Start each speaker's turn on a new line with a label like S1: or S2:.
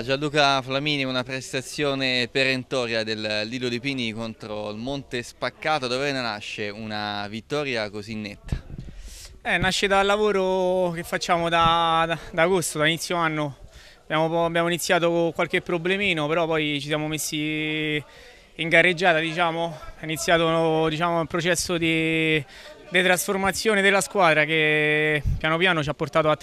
S1: Gianluca Flamini una prestazione perentoria del Lido di Pini contro il Monte Spaccato, dove ne nasce una vittoria così netta? Eh, nasce dal lavoro che facciamo da, da, da agosto, da inizio anno, abbiamo, abbiamo, iniziato con qualche problemino però poi ci siamo messi in gareggiata diciamo, è iniziato diciamo, il processo di, di trasformazione della squadra che
S2: piano piano ci ha portato a